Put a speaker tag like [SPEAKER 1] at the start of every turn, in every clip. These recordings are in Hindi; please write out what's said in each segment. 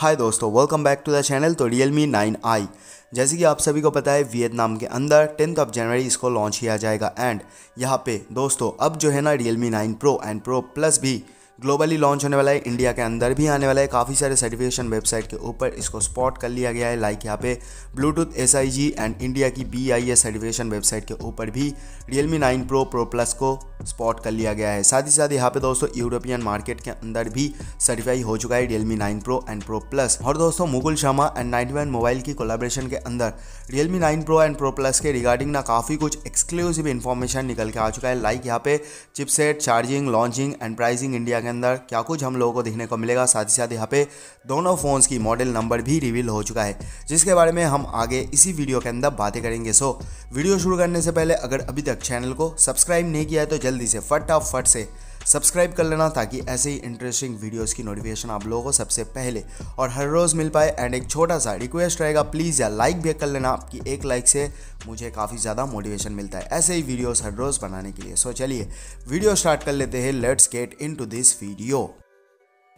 [SPEAKER 1] हाय दोस्तों welcome back to the channel तो रियल मी नाइन आई जैसे कि आप सभी को पता है वियतनाम के अंदर टेंथ ऑफ जनवरी इसको लॉन्च किया जाएगा एंड यहाँ पे दोस्तों अब जो है ना Realme nine pro and pro plus भी ग्लोबली लॉन्च होने वाला है इंडिया के अंदर भी आने वाला है काफ़ी सारे सर्टिफिकेशन वेबसाइट के ऊपर इसको स्पॉट कर लिया गया है लाइक यहाँ पे ब्लूटूथ एस एंड इंडिया की बी आई सर्टिफिकेशन वेबसाइट के ऊपर भी Realme nine pro pro plus को स्पॉट कर लिया गया है साथ ही साथ यहाँ पे दोस्तों यूरोपियन मार्केट के अंदर भी सर्टिफाई हो चुका है Realme nine pro and pro plus और दोस्तों Mukul Sharma and nine one mobile की कोलाब्रेशन के अंदर Realme nine pro and pro plus के रिगार्डिंग ना काफ़ी कुछ एक्सक्लूसिव इन्फॉर्मेशन निकल के आ चुका है लाइक यहाँ पे chipset charging launching and pricing India के अंदर क्या कुछ हम लोगों को देखने को मिलेगा साथ ही साथ यहाँ पे दोनों फ़ोन्स की मॉडल नंबर भी रिवील हो चुका है जिसके बारे में हम आगे इसी वीडियो के अंदर बातें करेंगे सो वीडियो शुरू करने से पहले अगर अभी तक चैनल को सब्सक्राइब नहीं किया है तो जल्दी से फटाफट से सब्सक्राइब कर लेना ताकि ऐसे ही इंटरेस्टिंग वीडियोस की नोटिफिकेशन आप लोगों को सबसे पहले और हर रोज़ मिल पाए एंड एक छोटा सा रिक्वेस्ट रहेगा प्लीज़ या लाइक भी कर लेना आपकी एक लाइक से मुझे काफ़ी ज़्यादा मोटिवेशन मिलता है ऐसे ही वीडियोस हर रोज़ बनाने के लिए सो चलिए वीडियो स्टार्ट कर लेते हैं let's get in this video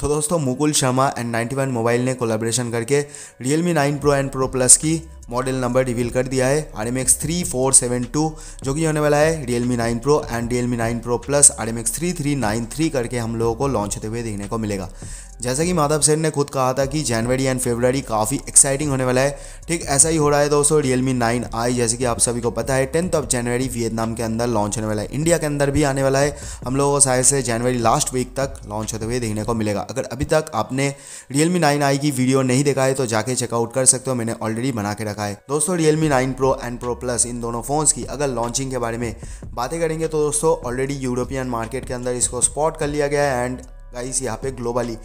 [SPEAKER 1] तो दोस्तों मुकुल शर्मा एंड 91 मोबाइल ने कोलाब्रेशन करके Realme 9 Pro and Pro Plus की मॉडल नंबर रिवील कर दिया है R M X three four seven two जो कि होने वाला है Realme 9 Pro and Realme 9 Pro Plus R M X three three nine three करके हम लोगों को लॉन्च होते हुए देखने को मिलेगा जैसा कि माधव सेन ने खुद कहा था कि जनवरी एंड फेबररी काफ़ी एक्साइटिंग होने वाला है ठीक ऐसा ही हो रहा है दोस्तों रियलमी नाइन आई जैसे कि आप सभी को पता है टेंथ ऑफ जनवरी वियतनाम के अंदर लॉन्च होने वाला है इंडिया के अंदर भी आने वाला है हम लोगों को शायद से जनवरी लास्ट वीक तक लॉन्च होते हुए देखने को मिलेगा अगर अभी तक आपने रियलमी नाइन आई की वीडियो नहीं देखा है तो जाके चेकआउट कर सकते हो मैंने ऑलरेडी बना के रखा है दोस्तों Realme nine pro and pro plus इन दोनों फ़ोन्स की अगर लॉन्चिंग के बारे में बातें करेंगे तो दोस्तों ऑलरेडी यूरोपियन मार्केट के अंदर इसको स्पॉट कर लिया गया है एंड गाइस यहाँ पे ग्लोबली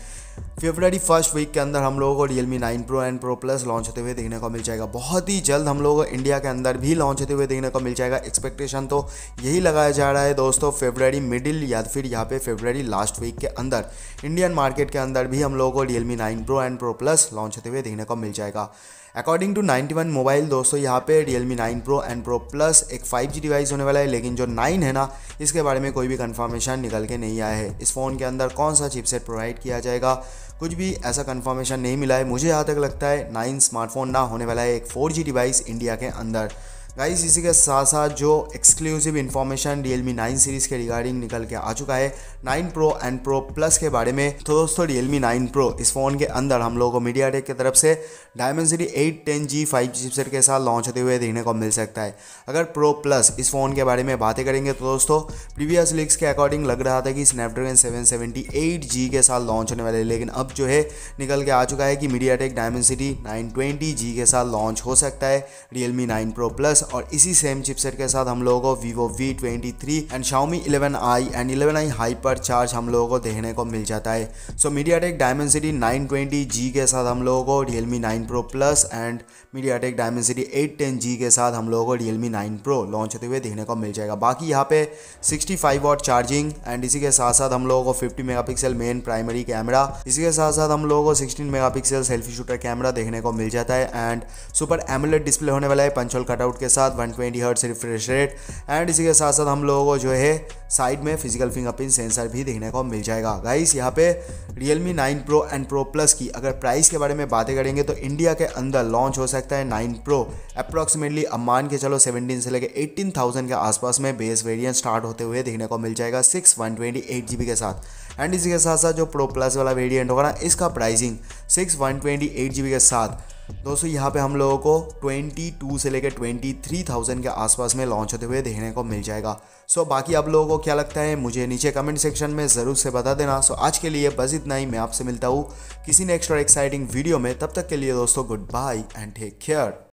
[SPEAKER 1] फेबररी फर्स्ट वीक के अंदर हम लोगों को Realme 9 Pro and Pro Plus launch होते हुए देखने को मिल जाएगा बहुत ही जल्द हम लोगों को इंडिया के अंदर भी लॉन्च होते हुए देखने को मिल जाएगा एक्सपेक्टेशन तो यही लगाया जा रहा है दोस्तों फेबररी मिडिल या फिर यहाँ पे फेबररी लास्ट वीक के अंदर इंडियन मार्केट के अंदर भी हम लोगों को Realme 9 Pro and Pro Plus launch होते हुए देखने को मिल जाएगा अकॉर्डिंग टू 91 मोबाइल दोस्तों यहाँ पे Realme 9 Pro and Pro Plus एक 5G डिवाइस होने वाला है लेकिन जो 9 है ना इसके बारे में कोई भी कंफर्मेशन निकल के नहीं आया है इस फ़ोन के अंदर कौन सा चिपसेट प्रोवाइड किया जाएगा कुछ भी ऐसा कन्फर्मेशन नहीं मिला है मुझे यहाँ तक लगता है नाइन स्मार्टफोन ना होने वाला है एक फोर डिवाइस इंडिया के अंदर गाइस इसी के साथ साथ जो exclusive information Realme nine series के रिगार्डिंग निकल के आ चुका है nine pro and pro plus के बारे में तो दोस्तों रियल मी नाइन प्रो इस फ़ोन के अंदर हम लोगों को मीडिया टेक की तरफ से सीरी eight ten G five chipset के साथ लॉन्च होते हुए देखने को मिल सकता है अगर प्रो प्लस इस फ़ोन के बारे में बातें करेंगे तो दोस्तों प्रीवियस लीक्स के अकॉर्डिंग लग रहा था कि Snapdragon seven seventy eight G के साथ लॉन्च होने वाले लेकिन अब जो है निकल के आ चुका है कि MediaTek Dimensity nine twenty G के साथ लॉन्च हो सकता है Realme nine pro plus और इसी सेम चिपसेट के साथ हम लोगों को vivo v23 and xiaomi 11i I and eleven I hyper charge हम लोगों को देखने को मिल जाता है so MediaTek Dimensity nine twenty G के साथ हम लोगों को realme 9 pro plus and MediaTek Dimensity eight ten G के साथ हम लोगों को realme 9 pro लॉन्च होते हुए देखने को मिल जाएगा बाकी यहाँ पे sixty five watt charging and इसी के साथ साथ हम लोगों को fifty megapixel main primary camera इसी के साथ साथ हम लोगों को sixteen megapixel selfie shooter camera देखने को मिल जाता है एंड सुपर एमुलेट डिस्प्ले होने वाला है पंचोल कटआउट के साथ 120 twenty hertz refresh rate and इसी के साथ साथ हम लोगों को जो है साइड में फिजिकल फिंगरप्रिंट सेंसर भी देखने को मिल जाएगा गाइस यहाँ पे Realme 9 pro and pro plus की अगर प्राइस के बारे में बातें करेंगे तो इंडिया के अंदर लॉन्च हो सकता है 9 प्रो अप्रॉक्सीमेटली अब मान के चलो 17 से लेके 18,000 के आसपास में बेस वेरिएंट स्टार्ट होते हुए देखने को मिल जाएगा सिक्स वन के साथ एंड इसी के साथ साथ जो प्रो प्लस वाला वेरियंट होगा ना इसका प्राइसिंग सिक्स वन के साथ दोस्तों यहाँ पे हम लोगों को 22 से लेकर 23,000 के आसपास में लॉन्च होते हुए देखने को मिल जाएगा सो बाकी आप लोगों को क्या लगता है मुझे नीचे कमेंट सेक्शन में ज़रूर से बता देना सो आज के लिए बस इतना ही मैं आपसे मिलता हूँ किसी नेक्स्ट और एक्साइटिंग वीडियो में तब तक के लिए दोस्तों good bye and take care